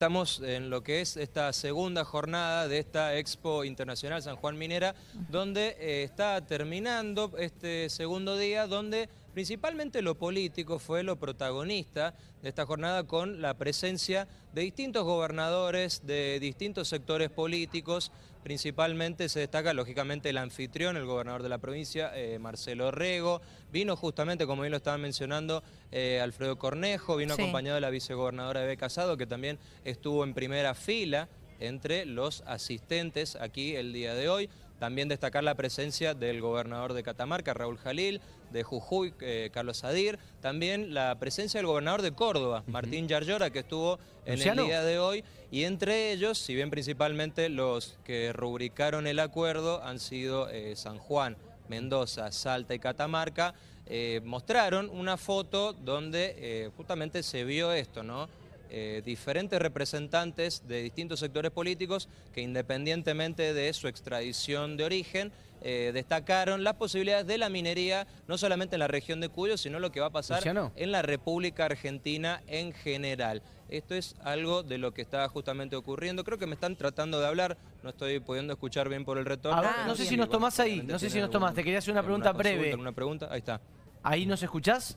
Estamos en lo que es esta segunda jornada de esta Expo Internacional San Juan Minera, donde eh, está terminando este segundo día, donde Principalmente lo político fue lo protagonista de esta jornada con la presencia de distintos gobernadores de distintos sectores políticos. Principalmente se destaca, lógicamente, el anfitrión, el gobernador de la provincia, eh, Marcelo Rego. Vino justamente, como bien lo estaba mencionando, eh, Alfredo Cornejo, vino acompañado de la vicegobernadora Eve Casado, que también estuvo en primera fila entre los asistentes aquí el día de hoy. También destacar la presencia del gobernador de Catamarca, Raúl Jalil, de Jujuy, eh, Carlos Adir, también la presencia del gobernador de Córdoba, Martín Yarlora, que estuvo en el día de hoy, y entre ellos, si bien principalmente los que rubricaron el acuerdo han sido eh, San Juan, Mendoza, Salta y Catamarca, eh, mostraron una foto donde justamente se vio esto, ¿no? Eh, diferentes representantes de distintos sectores políticos que independientemente de su extradición de origen, eh, destacaron las posibilidades de la minería, no solamente en la región de Cuyo, sino lo que va a pasar en la República Argentina en general. Esto es algo de lo que está justamente ocurriendo. Creo que me están tratando de hablar, no estoy pudiendo escuchar bien por el retorno. Ah, no sé si nos tomás ahí, no sé si nos tomás, te quería hacer una pregunta breve. pregunta, ahí está. ¿Ahí nos escuchás?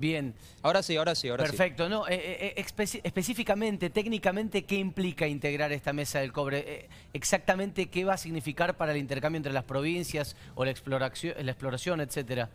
Bien. Ahora sí, ahora sí, ahora Perfecto. sí. Perfecto. No, eh, eh, eh, específicamente, técnicamente, ¿qué implica integrar esta mesa del cobre? exactamente, ¿qué va a significar para el intercambio entre las provincias o la exploración, la exploración etcétera?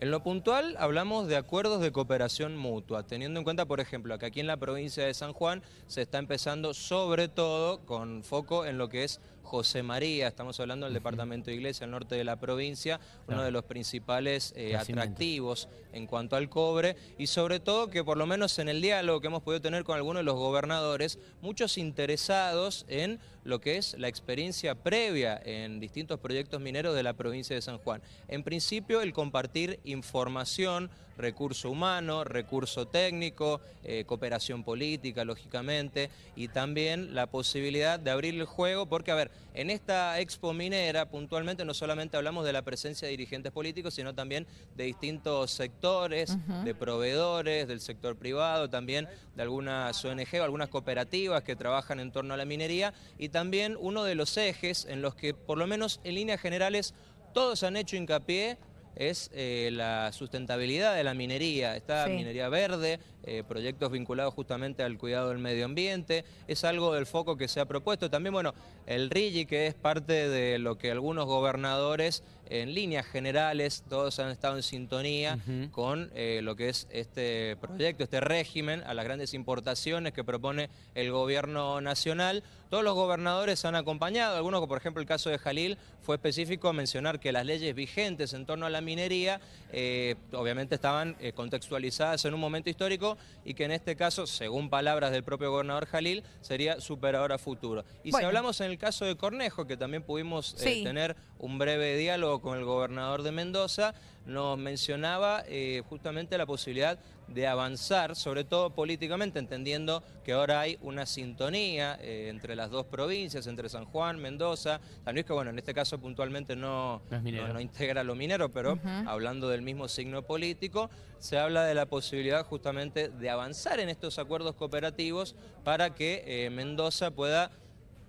En lo puntual hablamos de acuerdos de cooperación mutua, teniendo en cuenta, por ejemplo, que aquí en la provincia de San Juan se está empezando sobre todo con foco en lo que es José María, estamos hablando del departamento de Iglesia, al norte de la provincia, uno de los principales eh, atractivos en cuanto al cobre y sobre todo que por lo menos en el diálogo que hemos podido tener con algunos de los gobernadores, muchos interesados en lo que es la experiencia previa en distintos proyectos mineros de la provincia de San Juan. En principio, el compartir información recurso humano, recurso técnico, eh, cooperación política, lógicamente, y también la posibilidad de abrir el juego, porque, a ver, en esta expo minera, puntualmente, no solamente hablamos de la presencia de dirigentes políticos, sino también de distintos sectores, de proveedores, del sector privado, también de algunas ONG o algunas cooperativas que trabajan en torno a la minería, y también uno de los ejes en los que, por lo menos en líneas generales, todos han hecho hincapié es eh, la sustentabilidad de la minería. esta minería verde, eh, proyectos vinculados justamente al cuidado del medio ambiente. Es algo del foco que se ha propuesto. También, bueno, el RIGI, que es parte de lo que algunos gobernadores en líneas generales todos han estado en sintonía con eh, lo que es este proyecto, este régimen, a las grandes importaciones que propone el gobierno nacional. Todos los gobernadores han acompañado, algunos, por ejemplo el caso de Jalil, fue específico a mencionar que las leyes vigentes en torno a la minería eh, obviamente estaban eh, contextualizadas en un momento histórico y que en este caso, según palabras del propio gobernador Jalil, sería superador a futuro. Y si hablamos en el caso de Cornejo, que también pudimos tener un breve diálogo con el gobernador de Mendoza, nos mencionaba eh, justamente la posibilidad de avanzar, sobre todo políticamente, entendiendo que ahora hay una sintonía eh, entre las dos provincias, entre San Juan, Mendoza, San Luis, que bueno, en este caso puntualmente no, no, integra lo minero, pero hablando del mismo signo político, se habla de la posibilidad justamente de avanzar en estos acuerdos cooperativos para que eh, Mendoza pueda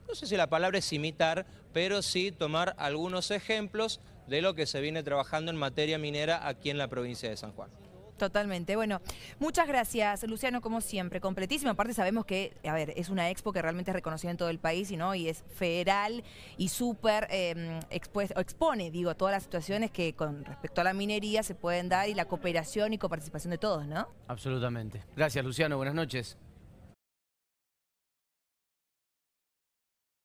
no sé si la palabra es imitar, pero sí tomar algunos ejemplos de lo que se viene trabajando en materia minera aquí en la provincia de San Juan. Totalmente. Bueno, muchas gracias, Luciano, como siempre. Completísimo. Aparte sabemos que, a ver, es una expo que realmente es reconocida en todo el país y, ¿no? y es federal y súper em, expone, digo, todas las situaciones que con respecto a la minería se pueden dar y la cooperación y coparticipación de todos, ¿no? Absolutamente. Gracias, Luciano. Buenas noches.